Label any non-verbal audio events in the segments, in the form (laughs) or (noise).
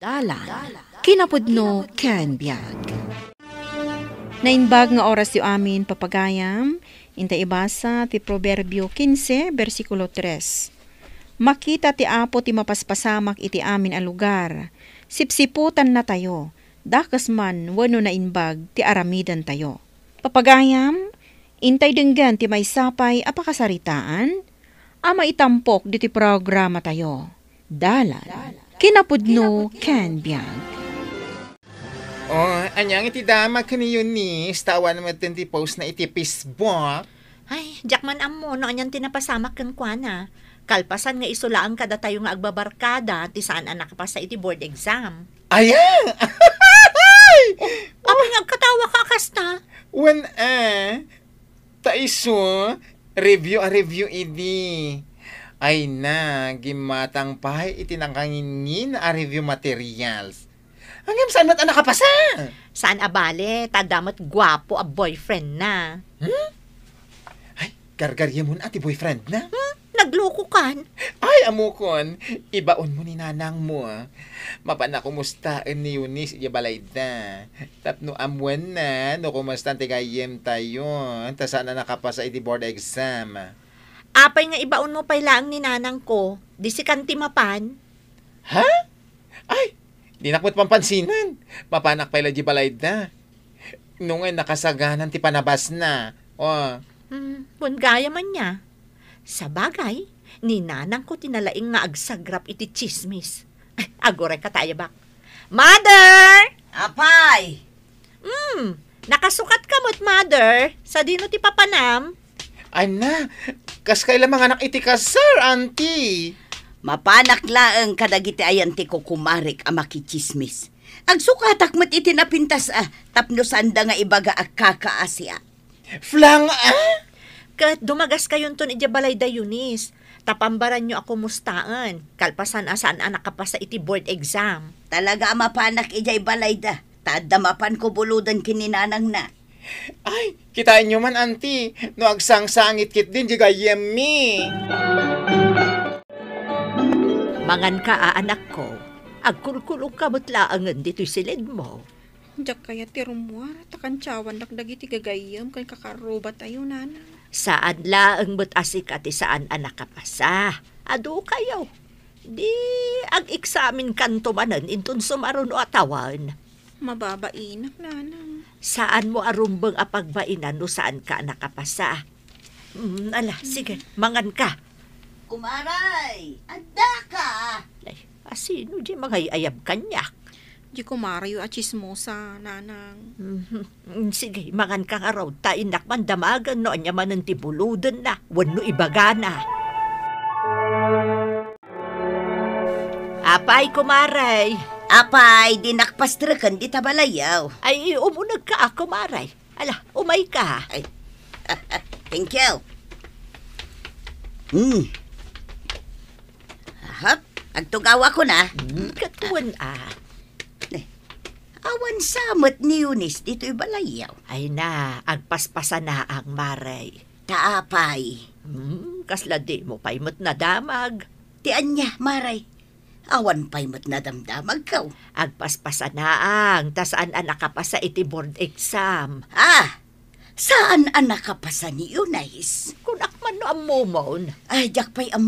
Dalan, kinapudno, ken biyag. Naimbag nga oras yu amin papagayam, inta ibasa ti Proverbio 15, versikulo 3. Makita ti apo ti mapaspasamak iti amin ang lugar, sipsiputan na tayo, dakas man wano na inbag ti aramidan tayo. Papagayam, intay denggan ti may sapay apakasaritaan, ama itampok diti programa tayo. Dalan, Dalan kinapudno ken Biang. Oh, anyang iti dama kaniyo ni, stawan mo ti post na iti pisbok. Ay, jakman ammo, no anyang tinapasamak kang kwana. Ah. Kalpasan nga isulaan kada tayo nga agbabarkada, ti saan anak pa sa iti board exam. Ayang! oh, Amin oh. katawa ka, Kasta. Wan, eh, taiso, review a ah, review idi eh, ay na, gimatang pahay itinangkangin na review materials. Hanggang saan mat anak ka pa sa? Saan abale, tadamat gwapo a boyfriend na. Hmm? Ay, gargarye mo na ati boyfriend na. Hmm? Nagloko kan? Ay, amukon. Ibaon mo ni nanang mo. Ah. Mapana kumusta eh, ni Eunice iyabalay na. Tapno amwan na. No kumusta tigayem tayo. Ah. sana nakapasa iti board exam. Ah. Apay nga ibaon mo pailaang ni nanang ko, di si kanti mapan. Ha? Ay, di nakot pampansinan. Mapanak paila di balay na. Nung ay nakasaganan ti panabas na. Oh. Hmm, gaya man niya. Sa bagay, ni nanang ko tinalaing nga agsagrap iti chismis. Ay, agoray katayabak. Mother! Apay! Hmm, nakasukat ka mo't mother sa dino ti papanam. Ay na, Kas kaila mga anak iti sir, auntie. Mapanak laeng kadagiti ayan ti kukumarik a makichismis. Agsukatak mat itinapintas napintas ah, tapno sanda nga ibaga akakaasya. Flang ah? Kat dumagas kayon ton iti balay dayunis. Tapambaran nyo ako mustaan. Kalpasan asaan anak ka pa sa iti board exam. Talaga mapanak ijay balay da. Tadamapan ko buludan kininanang na. Ay, kitain nyo man, auntie. No, agsang sangit kit din, jiga yemi. Mangan ka, ah, anak ko. Agkulkulong ka mutlaangan dito'y silid mo. Diyak kaya tirumuar, takantsawan lakdag iti gagayam, kay kakaroba tayo, nana. Saan laang mutasik at saan anak ka pasa? Ado kayo. Di ag-examine kanto manan, inton sumaron o atawan. Mababainak, nana. Saan mo arumbang apagbainan no saan ka nakapasa? Mm, ala, sige, mangan ka. Kumaray, anda ka! Ay, asino di ayab kanyak? Di ko mario at chismosa, nanang. Mm-hmm. Sige, mangan kang araw, tainak man damagan no, anya man ang tibuludan na, wano ibagana. Apay, kumaray! Apay, di dinakpastrakan di tabalayaw. Ay, umunag ka ako, Maray. Ala, umay ka. Ay. (laughs) Thank you. Hmm. Hap, agtugaw ako na. Katuan, hmm, katuwan ah. Eh, awan samot ni Eunice dito ibalayaw. Ay na, agpaspasa na ang Maray. Taapay. Hmm, kasla di mo paimot na damag. Ti anya, Maray awan pa'y mat nadamdamag ka. Agpaspasa naang, tas an anak ka pa sa iti board exam. Ah, saan anak ka pa sa niyo, nais? Kung akman no ang Ay, jak pa'y ang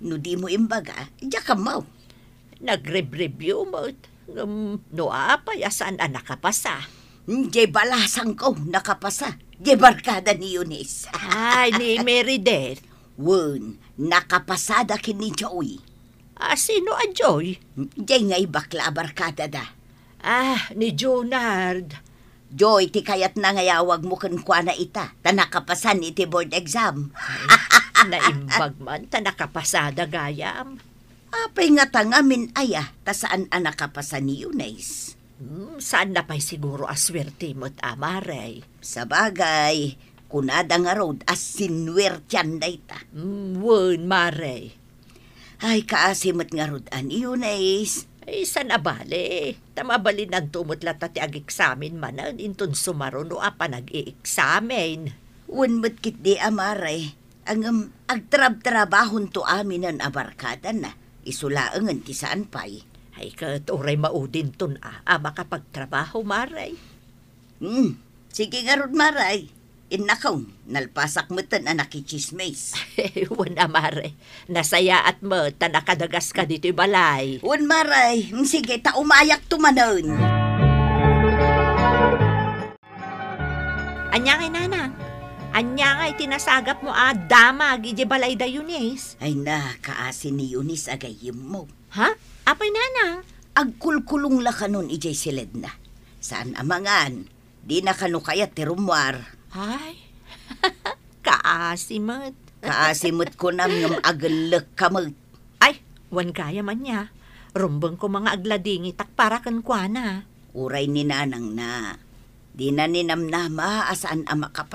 No di mo imbaga, jak amaw. Nagre-review mo, um, no apay, ah, saan anak ka pa sa? Hmm, jay balasang ko, nakapasa. Di barkada ni Eunice. Ay, ni (laughs) Meredith. Won, nakapasada kini Joey. Ah, sino ang Joy? Diyay nga ibakla barkada da. Ah, ni Jonard. Joy, ti kayat na ngayawag mo kwa na ita. Tanakapasan iti board exam. (laughs) naimbag man, tanakapasada gayam. Apay nga tangamin aya, ta saan nakapasan ni Eunice? Hmm, saan na pa'y siguro aswerte mo't amaray? Sa bagay, kunada nga road as sinwertyan na ita. Hmm, wun, maray. Ay, kaasimat nga rudan iyon na is. Ay, san abale. Tamabali nagtumutlat at ag-examin man ang inton sumaro no apa nag-i-examin. Wan mo't kiti amaray. Ang um, agtrab-trabahon to amin ang abarkada na. Isulaang ang saan pa'y. Ay, katuray maudin ton ah. Ama ah, kapagtrabaho, maray. Hmm, sige nga rod, maray. Inakaw, nalpasak mo tan anakichismes. Ah, (laughs) Wan amare, nasaya at mo tanakadagas ka dito'y balay. Wan maray, mm, sige ta umayak tumanon. Anyangay nanang, anyangay itinasagap mo ah, dama, gidi balay da Yunis. Ay na, kaasin ni Yunis agayim mo. Ha? Apay nanang? Agkulkulong la kanon ijay siled na. Saan amangan, di na kanukayat ti rumwar ay, (laughs) kaasimot. Kaasimot ko na ng agalak kamot. Ay, wan kaya man niya. Rumbang ko mga agladingi tak para kan Uray ni nanang na. Di na ninamnama asaan ama Ta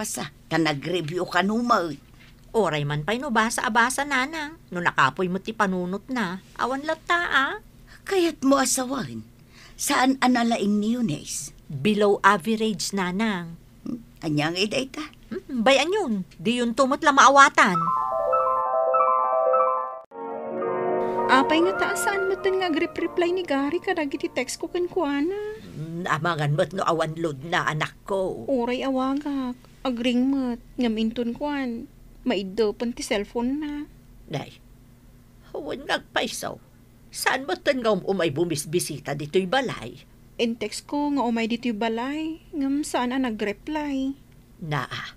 Tanag-review ka numot. Oray man pa'y no basa abasa nanang. No nakapoy mo ti panunot na. Awan lata ah. Kaya't mo asawan. Saan analaing ni Yunes? Below average nanang. Anyang ida ita. Hmm, bayan yun. Di yun tumot la maawatan. Apay nga taasaan mo nga agrip-reply ni Gary ka dagiti text ko kan kuana. Mm, amangan mo't no awan load na anak ko. Uray awagak. Agring mo't ngamintun kuan. Maido ti cellphone na. Day, huwag nagpaisaw. Saan mo't nga um-, umay bumisbisita dito'y balay? In-text ko nga umay oh, dito'y balay, ngam saan ang nag-reply. Naa,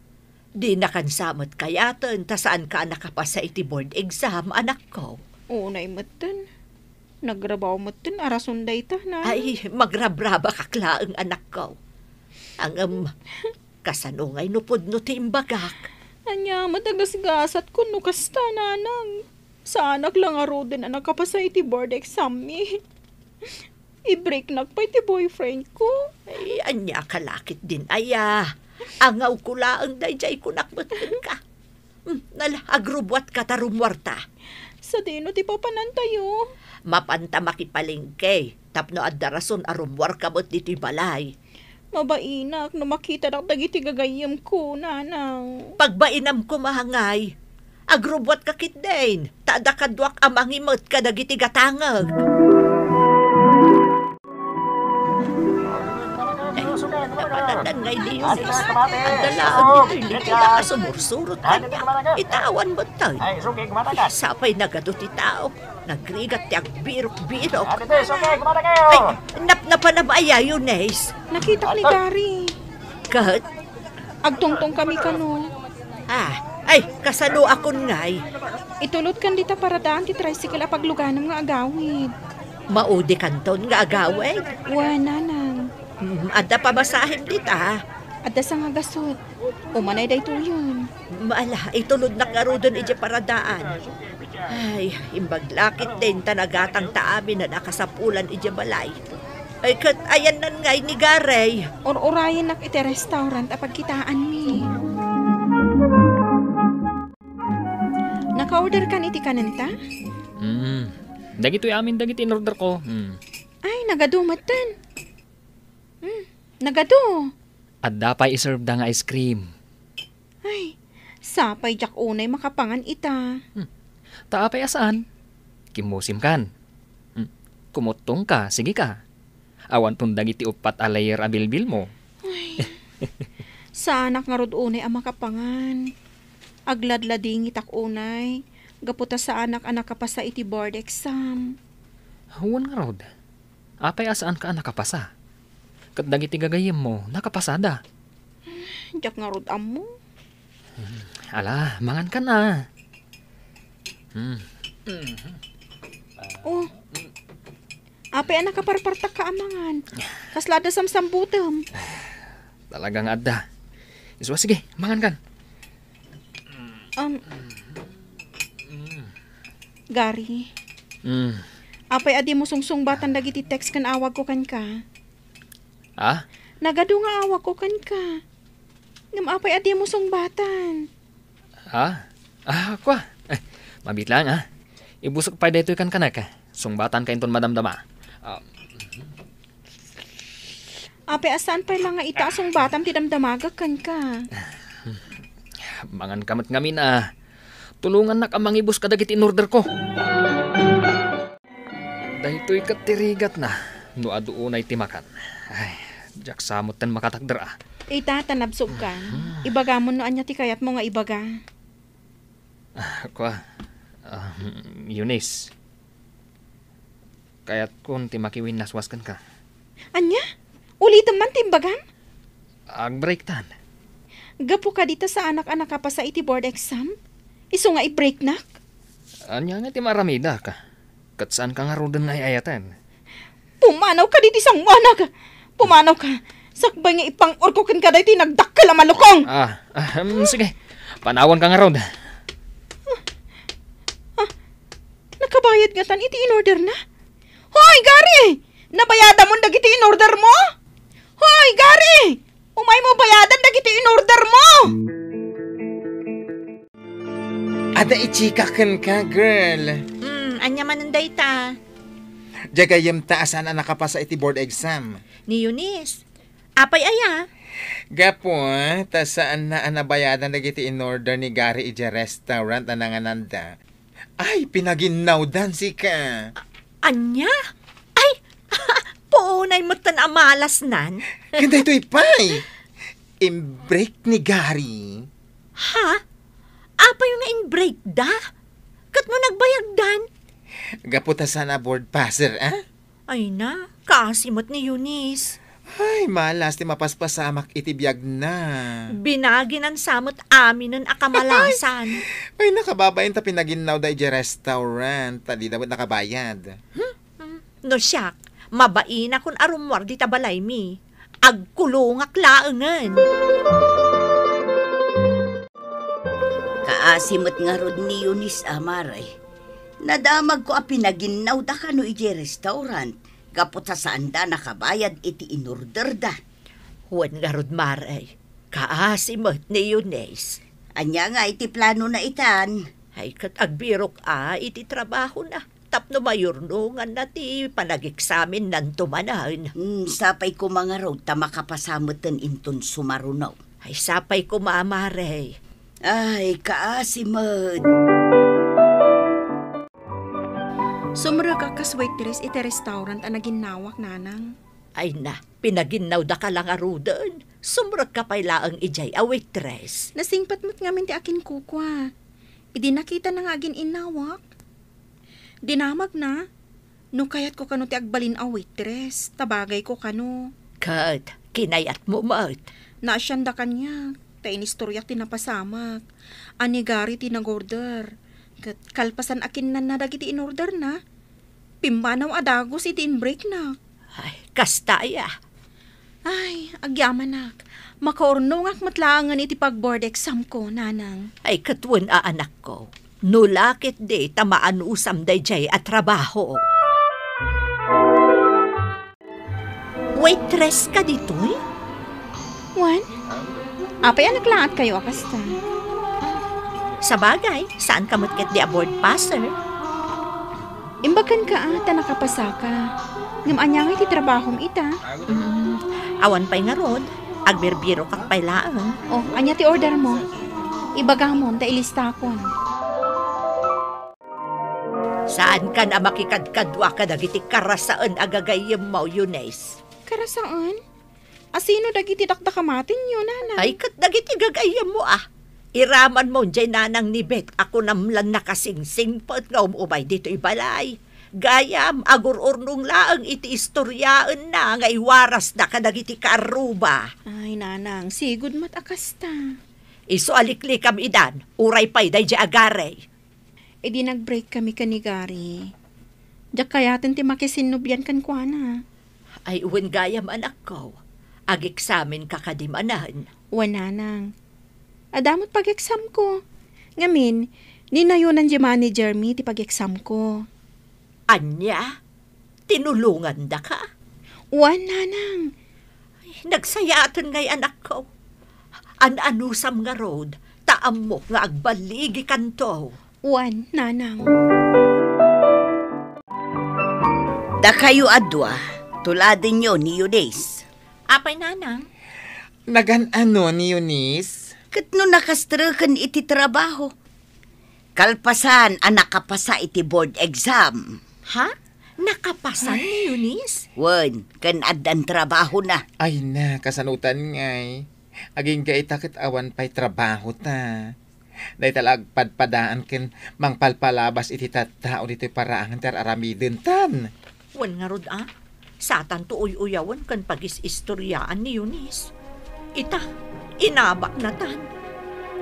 di nakansamot kayaton ta saan ka nakapasa iti board exam anak ko. Unay na imatan. Nagrabaw mo tin, arasunday ta na. Ay, magrabraba ka klaang anak ko. Ang um, kasanungay nupod no ti imbagak. Anya, matagasgasat ko no kasta nanang. Sa anak lang aro din anak iti board exam mi i-break na pwede boyfriend ko. Ay, anya kalakit din. Aya, ah, angaw ko laang dayjay ko nakbatan ka. Hmm, nala, agrubwat ka tarumwarta. Sa dino, di pa panantayo. Mapanta makipalingke. Tapno at darason arumwar ka mo't balay. Mabainak, no makita na dagiti gagayam ko, nanang. Pagbainam ko mahangay, agrubwat ka kitdain, Tadakadwak amangimot ka dagiti gatangag. Patandangay ni Yusis. Ang dalaan dito, hindi kita kasumursurot kanya. Itawan mo tayo. Isapay na gado ti tao. Nagrigat ti ang birok-birok. Ay, napnapa na ba yun, Nes? Nakita ko ni Gary. Kahit? Agtongtong kami kano. Ah, ay, kasano akon ngay. Itulot kan dita para daan ti tricycle apagluganam nga agawid. Maudi kanton nga agawid. Wa, nanang. Mm, adda pa basahin dita. Ah? Adda sa nga gasot. Umanay day tuyon. Maala, itulod na nga rodon ije paradaan. Ay, imbaglakit din tanagatang taamin na nakasapulan ije balay. Ay, kat ayan nan ngay ni Garay. Or-orayan nak ite restaurant apagkitaan mi. Naka-order ka ni ti Dagito amin dagiti in order ko. Hmm. Ay, nagado matan. Hmm, nagado. At dapay iserve da nga ice cream. Ay, sapay jak unay makapangan ita. Hmm. Taapay asaan? Kimusim kan. Hmm. Kumutong ka, sige ka. Awan tong dagiti upat alayer abilbil mo. Ay, (laughs) anak nga rod unay ang makapangan. Agladlading itak unay Gaputa sa anak-anak ka pa sa iti board exam. Huwag nga Rod. Apay asaan ka anak ka pa sa? gagayim mo, nakapasada. Diyak nga Rod am ala, mangan ka na. Hmm. Mm-hmm. Uh, oh. Apay anak ka parpartak ka amangan. Kaslada butem. (sighs) Talagang ada. Iswa, sige, mangan kan. Um, Gary. Mm. Apay adi mo sungsung batan dagiti text kan awag ko kan ka. Ah? Nagado nga awag ko kan ka. Ngam apay adi mo batan. Ha? Ah, kwa. Eh, mabit lang ah. Ibusok pa dito kan kanak ah. Sungbatan ka inton madamdama. Uh, ah, mm-hmm. Ape, asan pa lang nga ita asong batam ti damdamaga kan ka? Ah, hmm. Mangan kamat ngamin ah. Tulungan nak amangibos kadagit in order ko. Dahito'y katirigat na. No aduunay timakan. Ay, jak samot tan makatakdara. Ita, tanabsob ka. Ibaga mo no anya ti kayat mo nga ibaga. Ah, kwa. Um, ah, Eunice. Kayat kun ti makiwin naswaskan ka. Anya? Ulitan man timbagan? Ag break tan. Gapu ka dito sa anak-anak ka pa sa iti board exam? Iso nga i-break nak. Anya nga ti maramida ka. Kat saan ka nga rodan nga ayatan? Pumanaw ka di sang wanag. Pumanaw ka. Sakbay nga ipang orkokin ka dahil nagdakkel malukong. Ah, ah um, sige. Panawan ka nga rod. Ah, ah. nakabayad nga tan, iti in-order na. Hoy, Gary! Nabayada mo kiti in-order mo? Hoy, Gari! Umay mo bayadan kiti in-order mo! Ada ichikaken ka, girl. Hmm, anya man day ta. Jagayam taasan na nakapasa iti board exam. Ni Eunice. Apay aya. Gapo, ah, ta saan na anabayadan dagiti in order ni Gary ija restaurant na nangananda. Ay, pinaginaw dan si ka. anya? Ay, (laughs) poonay mo tan amalas nan. Ganda ito ipay. Imbreak ni Gary. Ha? Apa yung na-in-break da? Kat mo dan? Gaputa sana board passer, ha? Eh? Ay na, kaasimot ni Eunice. Ay, malas ti mapaspasamak sa amak itibiyag na. Binagin ang samot amin nun akamalasan. (laughs) Ay, nakababayan ta pinaginaw da iti restaurant. Tadi dapat nakabayad. Hmm? No siyak, mabain akong arumwar di tabalay mi. Agkulungak laangan. Asimat nga rod ni Yunis Amaray. Nadamag ko a pinaginaw da ka no restaurant. Kapot sa saanda nakabayad iti inorder da. Huwag nga rod maray. Kaasimat ni Yunis. Anya nga iti plano na itan. Ay katagbirok a ah, iti trabaho na tapno mayurnungan na ti panagiksamin ng tumanan. Mm, sapay ko mga raw ta makapasamutan inton sumarunaw. Ay sapay ko mamare. Ay, kaasimod. Sumura ka kas waitress iti restaurant ang naginnawak, nanang. Ay na, pinaginaw da ka lang arudan. Sumrag ka pa'y ang ijay a waitress. Nasingpat mo't ngamin ti akin kukwa. Idi nakita na nga agin inawak. Dinamag na. No kayat ko kano ti agbalin a waitress. Tabagay ko kano. Kat, kinayat mo mat. Naasyanda kanya. Ta inistorya tinapasamak. Anigari tinagorder. Kat kalpasan akin na nadagiti in order na. Pimbanaw adagos iti in break na. Ay, kastaya. Ay, agyamanak. Makaornungak matlaangan iti pagboard exam ko, nanang. Ay, katwan a anak ko. Nulakit di tamaan usam day jay at trabaho. Waitress ka dito eh? Juan? Apay anak langat kayo, akasta. Ah, sa bagay, saan kamot ket di aboard passer? Imbagan ka ata ah, nakapasaka. Ngamanyangay iti trabahom ita. Mm. Awan pa'y nga rod. Agbirbiro kak pailaan. Oh, anya ti order mo. Ibaga Ibagamon, ta ilistakon. Ah. Saan ka na makikadkadwa ka dagiti karasaan agagayem mo, Yunes? Karasaan? Asino ah, dagiti dakdakamatin yun, nanay? Ay, kat dagiti gagayam mo ah. Iraman mo dyan nanang ni Bet. Ako namlan nakasingsing at nga umubay dito'y balay. Gayam, agururnong laang iti istoryaan na ngay waras na kadagiti karuba. Ay, nanang, sigod mat akasta. Iso aliklikam idan, uray pa'y day agare. E di nag-break kami kanigari. Diyak kayatan ti makisinubyan kan kuana. Ay, uwin gayam anak ko Ag-examen ka kadimanahan. Wana nang. Adamot pag-exam ko. Ngamin, ninayonan ang manager mi ti pag-exam ko. Anya? Tinulungan da ka? Wana nang. Nagsayatan ngay anak ko. An anusam nga road, taam mo nga agbaligi kanto. Wan, nanang. Da kayo adwa, din nyo ni Yudes. Apay nanang? Nagan ano ni Eunice? Katno nakastrukan iti trabaho. Kalpasan ang ah, nakapasa iti board exam. Ha? Nakapasan ni Eunice? Wen, kan adan trabaho na. Ay na, kasanutan ngay. Aging gaitakit awan pa'y trabaho ta. Dahil talag padpadaan kin mang palpalabas iti tattao dito'y paraang tararami din tan. Wan nga rod ah? Satan tuoy uyawan kan pagis-istoryaan ni Eunice. Ita, inabak na tan.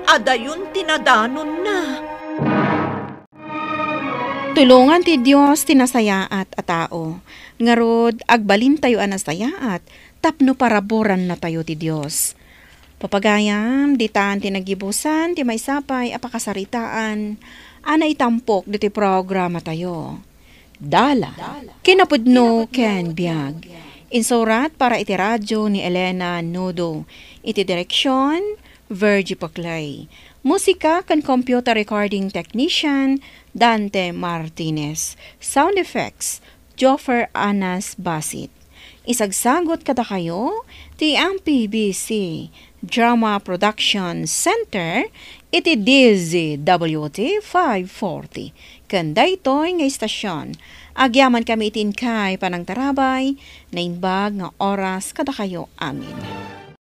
Adayon tinadanon na. Tulungan ti Dios tinasayaat a tao. Ngarod, agbalin tayo anasayaat, tapno paraboran na tayo ti Dios. Papagayam, ditaan tinagibusan, ti may sapay, apakasaritaan, ana itampok diti programa tayo. Dala. Kinapod no ken biag. Insurat para itiradyo ni Elena Nudo. Iti direksyon, Virgie Paclay. Musika kan computer recording technician, Dante Martinez. Sound effects, Joffer Anas Basit. Isagsagot kada kayo, ti MPBC, Drama Production Center, iti DZWT 540. Kanda itoy nga istasyon. Agyaman kami itin kay panang tarabay, na inbag nga oras kada kayo amin.